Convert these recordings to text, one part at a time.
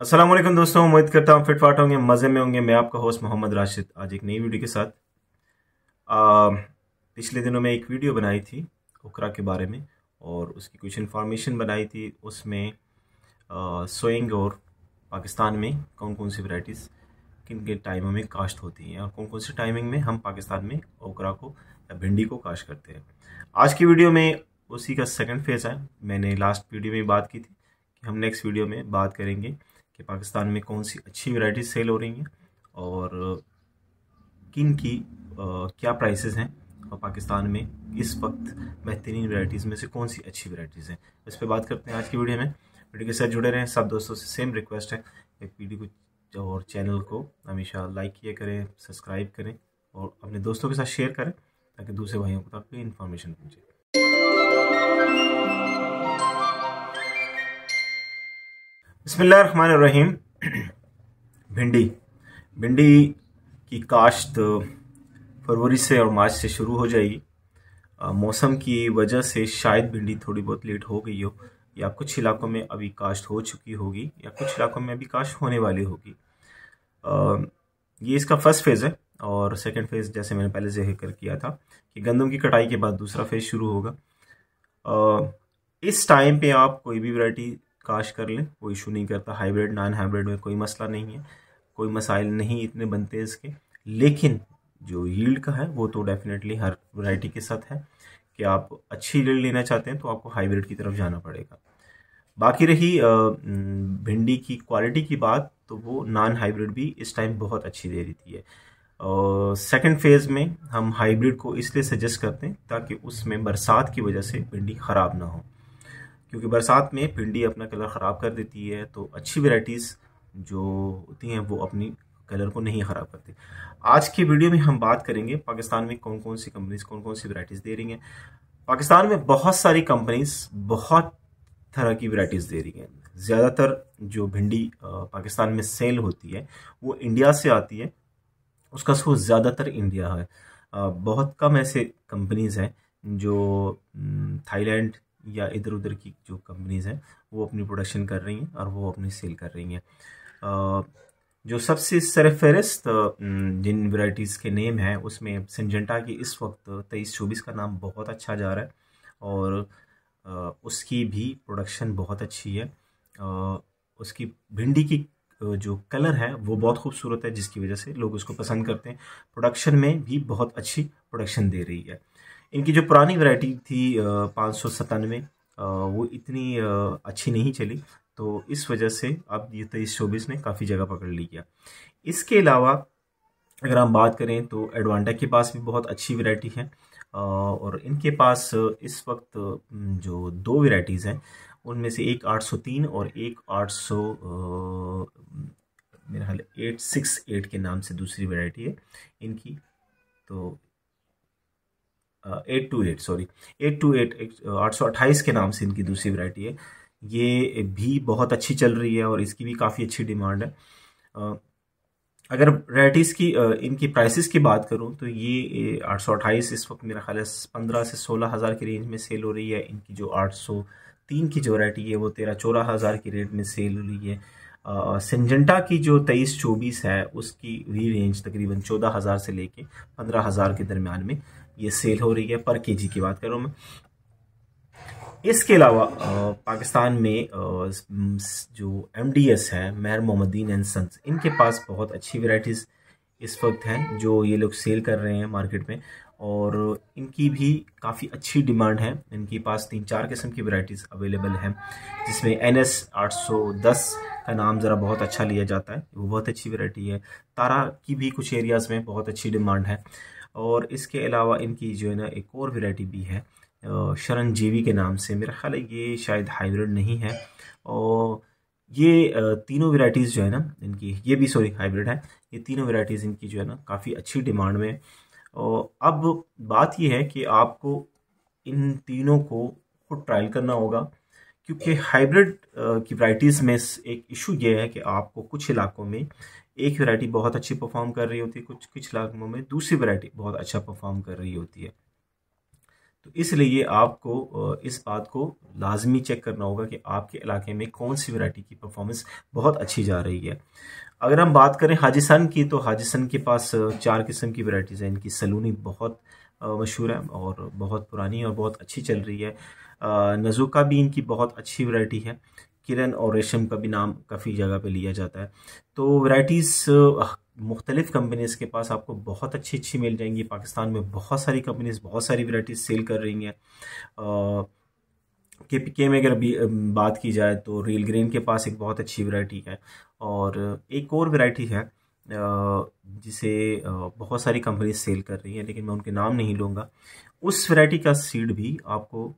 असलम दोस्तों उम्मीद करता हूँ फिटफाट होंगे मज़े में होंगे मैं आपका होस्ट मोहम्मद राशिद आज एक नई वीडियो के साथ आ, पिछले दिनों में एक वीडियो बनाई थी ओकरा के बारे में और उसकी कुछ इन्फॉर्मेशन बनाई थी उसमें सोइंग और पाकिस्तान में कौन कौन सी वैराइटीज़ किन किन टाइमों में काश्त होती हैं और कौन कौन से टाइमिंग में हम पाकिस्तान में ओकरा को या भिंडी को काश्त करते हैं आज की वीडियो में उसी का सेकेंड फेज़ है मैंने लास्ट वीडियो में बात की थी कि हम नेक्स्ट वीडियो में बात करेंगे कि पाकिस्तान में कौन सी अच्छी वैरायटी सेल हो रही हैं और किन की आ, क्या प्राइसेस हैं और पाकिस्तान में इस वक्त बेहतरीन वैरायटीज़ में से कौन सी अच्छी वैरायटीज़ हैं इस पर बात करते हैं आज की वीडियो में वीडियो के साथ जुड़े रहें सब दोस्तों से सेम रिक्वेस्ट है एक वीडियो को और चैनल को हमेशा लाइक किया करें सब्सक्राइब करें और अपने दोस्तों के साथ शेयर करें ताकि दूसरे भाइयों को तक भी इन्फॉर्मेशन पहुँचे बसमीम भिंडी भिंडी की काश्त फरवरी से और मार्च से शुरू हो जाएगी मौसम की वजह से शायद भिंडी थोड़ी बहुत लेट हो गई हो या कुछ इलाकों में अभी काश्त हो चुकी होगी या कुछ इलाकों में अभी काश्त होने वाली होगी ये इसका फर्स्ट फेज़ है और सेकंड फेज़ जैसे मैंने पहले जिक्र किया था कि गंदम की कटाई के बाद दूसरा फेज़ शुरू होगा आ, इस टाइम पे आप कोई भी वैरायटी काश कर लें कोई इशू नहीं करता हाइब्रिड नॉन हाइब्रिड में कोई मसला नहीं है कोई मसाइल नहीं इतने बनते इसके लेकिन जो यील्ड का है वो तो डेफिनेटली हर वैरायटी के साथ है कि आप अच्छी यील्ड लेना चाहते हैं तो आपको हाइब्रिड की तरफ जाना पड़ेगा बाकी रही भिंडी की क्वालिटी की बात तो वो नॉन हाइब्रिड भी इस टाइम बहुत अच्छी दे रही है सेकेंड फेज़ में हम हाइब्रिड को इसलिए सजेस्ट करते हैं ताकि उसमें बरसात की वजह से भिंडी ख़राब ना हो क्योंकि बरसात में भिंडी अपना कलर ख़राब कर देती है तो अच्छी वेराइटीज़ जो होती हैं वो अपनी कलर को नहीं ख़राब करती आज की वीडियो में हम बात करेंगे पाकिस्तान में कौन कौन सी कंपनीज़ कौन कौन सी वेराइटीज़ दे रही हैं पाकिस्तान में बहुत सारी कंपनीज़ बहुत तरह की वेराइटीज़ दे रही हैं ज़्यादातर जो भिंडी पाकिस्तान में सेल होती है वो इंडिया से आती है उसका सोर्स ज़्यादातर इंडिया है बहुत कम ऐसे कंपनीज़ हैं जो थाईलैंड या इधर उधर की जो कंपनीज़ हैं वो अपनी प्रोडक्शन कर रही हैं और वो अपनी सेल कर रही हैं जो सबसे सर फहरिस्त जिन वैरायटीज़ के नेम हैं उसमें सिंजेंटा की इस वक्त तेईस चौबीस का नाम बहुत अच्छा जा रहा है और उसकी भी प्रोडक्शन बहुत अच्छी है उसकी भिंडी की जो कलर है वो बहुत खूबसूरत है जिसकी वजह से लोग उसको पसंद करते हैं प्रोडक्शन में भी बहुत अच्छी प्रोडक्शन दे रही है इनकी जो पुरानी वैरायटी थी पाँच सौ सतानवे वो इतनी अच्छी नहीं चली तो इस वजह से अब ये तेईस तो चौबीस ने काफ़ी जगह पकड़ ली गया इसके अलावा अगर हम बात करें तो एडवांटा के पास भी बहुत अच्छी वैरायटी है और इनके पास इस वक्त जो दो वैरायटीज़ हैं उनमें से एक 803 और एक 800 मेरा ख्याल एट सिक्स एट के नाम से दूसरी वैरायटी है इनकी तो eight two eight sorry eight two eight आठ सौ अट्ठाईस के नाम से इनकी दूसरी वैरायटी है ये भी बहुत अच्छी चल रही है और इसकी भी काफ़ी अच्छी डिमांड है uh, अगर वैराइटीज़ की uh, इनकी प्राइसेस की बात करूँ तो ये आठ सौ अट्ठाईस इस वक्त मेरा ख्याल है पंद्रह से सोलह हज़ार की रेंज में सेल हो रही है इनकी जो आठ सौ तीन की जो वरायटी है वो तेरह चौदह हज़ार की रेट में सेल हो रही है सिंजेंटा की जो तेईस चौबीस है उसकी भी रेंज तकरीबन चौदह हज़ार से लेके पंद्रह हज़ार के दरमियान में ये सेल हो रही है पर के की बात करूँ मैं इसके अलावा पाकिस्तान में जो एम है मेहर मोहम्मदीन एंड सन्स इनके पास बहुत अच्छी वेराइटीज़ इस वक्त हैं जो ये लोग सेल कर रहे हैं मार्केट में और इनकी भी काफ़ी अच्छी डिमांड है इनके पास तीन चार किस्म की वैरायटीज़ अवेलेबल हैं जिसमें एन एस आठ सौ दस का नाम ज़रा बहुत अच्छा लिया जाता है वो बहुत अच्छी वैरायटी है तारा की भी कुछ एरियाज़ में बहुत अच्छी डिमांड है और इसके अलावा इनकी जो है ना एक और वैरायटी भी है शरण के नाम से मेरा ख्याल है ये शायद हाइब्रिड नहीं है और ये तीनों वेराइटीज़ जो है ना इनकी ये भी सॉरी हाइब्रिड है ये तीनों वेराइटीज़ इनकी जो है ना काफ़ी अच्छी डिमांड में है और अब बात यह है कि आपको इन तीनों को खुद ट्रायल करना होगा क्योंकि हाइब्रिड की वराइटीज़ में एक इशू ये है कि आपको कुछ इलाकों में एक वैरायटी बहुत अच्छी परफॉर्म कर रही होती है कुछ कुछ इलाकों में दूसरी वैरायटी बहुत अच्छा परफॉर्म कर रही होती है तो इसलिए आपको इस बात को लाजमी चेक करना होगा कि आपके इलाके में कौन सी वैरायटी की परफॉर्मेंस बहुत अच्छी जा रही है अगर हम बात करें हाजिसन की तो हाजिसन के पास चार किस्म की वैरायटीज़ हैं इनकी सलूनी बहुत मशहूर है और बहुत पुरानी और बहुत अच्छी चल रही है नजुका भी इनकी बहुत अच्छी वैरायटी है किरण और रेशम का भी नाम काफ़ी जगह पे लिया जाता है तो वैरायटीज़ मुख्तलिफ़ कंपनीज़ के पास आपको बहुत अच्छी अच्छी मिल जाएंगी पाकिस्तान में बहुत सारी कंपनीज़ बहुत सारी वैराइटीज़ सेल कर रही हैं के पी के में अगर अभी बात की जाए तो रियल ग्रीन के पास एक बहुत अच्छी वरायटी है और एक और वैरायटी है जिसे बहुत सारी कंपनी सेल कर रही हैं लेकिन मैं उनके नाम नहीं लूँगा उस वरायटी का सीड भी आपको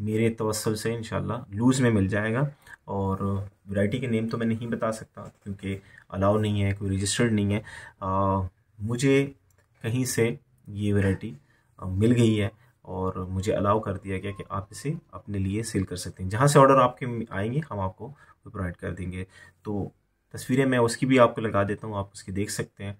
मेरे तवसल से इन लूज़ में मिल जाएगा और वैरायटी के नेम तो मैं नहीं बता सकता क्योंकि अलाउ नहीं है कोई रजिस्टर्ड नहीं है आ, मुझे कहीं से ये वैरायटी मिल गई है और मुझे अलाउ कर दिया गया कि आप इसे अपने लिए सेल कर सकते हैं जहाँ से ऑर्डर आपके आएंगे हम आपको प्रोवाइड कर देंगे तो तस्वीरें मैं उसकी भी आपको लगा देता हूँ आप उसकी देख सकते हैं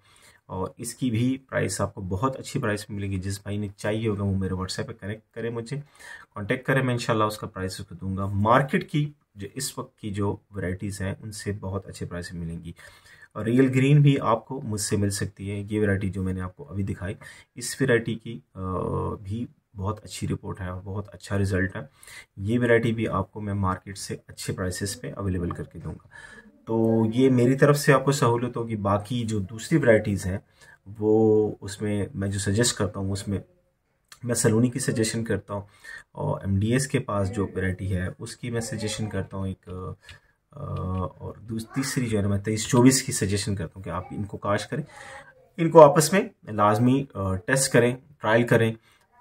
और इसकी भी प्राइस आपको बहुत अच्छी प्राइस में मिलेगी जिस भाई ने चाहिए होगा वो मेरे व्हाट्सएप पे कनेक्ट करें मुझे कांटेक्ट करें मैं इंशाल्लाह उसका प्राइस उसको दूंगा मार्केट की जो इस वक्त की जो वैरायटीज़ हैं उनसे बहुत अच्छे प्राइस में मिलेंगी और रियल ग्रीन भी आपको मुझसे मिल सकती है ये वरायटी जो मैंने आपको अभी दिखाई इस वरायटी की भी बहुत अच्छी रिपोर्ट है और बहुत अच्छा रिजल्ट है ये वैरायटी भी आपको मैं मार्केट से अच्छे प्राइसेस पे अवेलेबल करके दूंगा तो ये मेरी तरफ से आपको सहूलत होगी बाकी जो दूसरी वराइटीज़ हैं वो उसमें मैं जो सजेस्ट करता हूँ उसमें मैं सलोनी की सजेशन करता हूँ और एम के पास जो वैरायटी है उसकी मैं सजेशन करता हूँ एक और तीसरी जो है ना मैं तेईस चौबीस की सजेशन करता हूँ कि आप इनको काश करें इनको आपस में लाजमी टेस्ट करें ट्रायल करें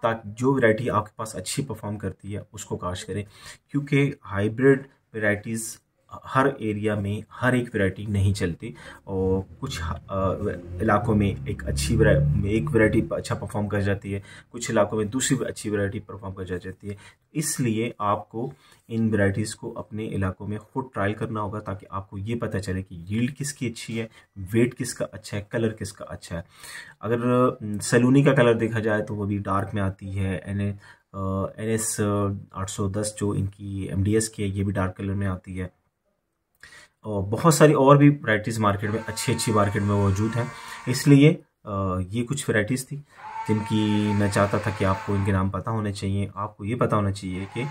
ताकि जो वैरायटी आपके पास अच्छी परफॉर्म करती है उसको काश करें क्योंकि हाइब्रिड वैरायटीज़ हर एरिया में हर एक वैरायटी नहीं चलती और कुछ इलाकों में एक अच्छी एक वैरायटी अच्छा परफॉर्म कर जाती है कुछ इलाकों में दूसरी अच्छी वैरायटी परफॉर्म कर जाती है इसलिए आपको इन वैरायटीज़ को अपने इलाकों में खुद ट्रायल करना होगा ताकि आपको ये पता चले कि यील्ड किसकी अच्छी है वेट किसका अच्छा है कलर किसका अच्छा है अगर सलूनी का कलर देखा जाए तो वो भी डार्क में आती है एन एन एस आठ सौ दस जो इनकी एम डी एस की है ये भी डार्क कलर में आती है और बहुत सारी और भी वैराइटीज़ मार्केट में अच्छी अच्छी मार्केट में मौजूद हैं इसलिए ये कुछ वैराइटीज़ थी जिनकी मैं चाहता था कि आपको इनके नाम पता होने चाहिए आपको ये पता होना चाहिए कि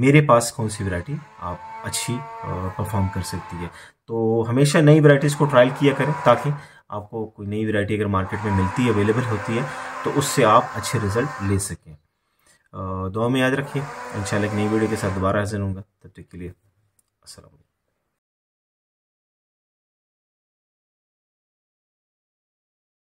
मेरे पास कौन सी वरायटी आप अच्छी परफॉर्म कर सकती है तो हमेशा नई वैराइटीज़ को ट्रायल किया करें ताकि आपको कोई नई वरायटी अगर मार्केट में मिलती है अवेलेबल होती है तो उससे आप अच्छे रिजल्ट ले सकें दुआ में याद रखिए इंशाल्लाह एक नई वीडियो के साथ दोबारा हाजिर होंगे तब तक के लिए असल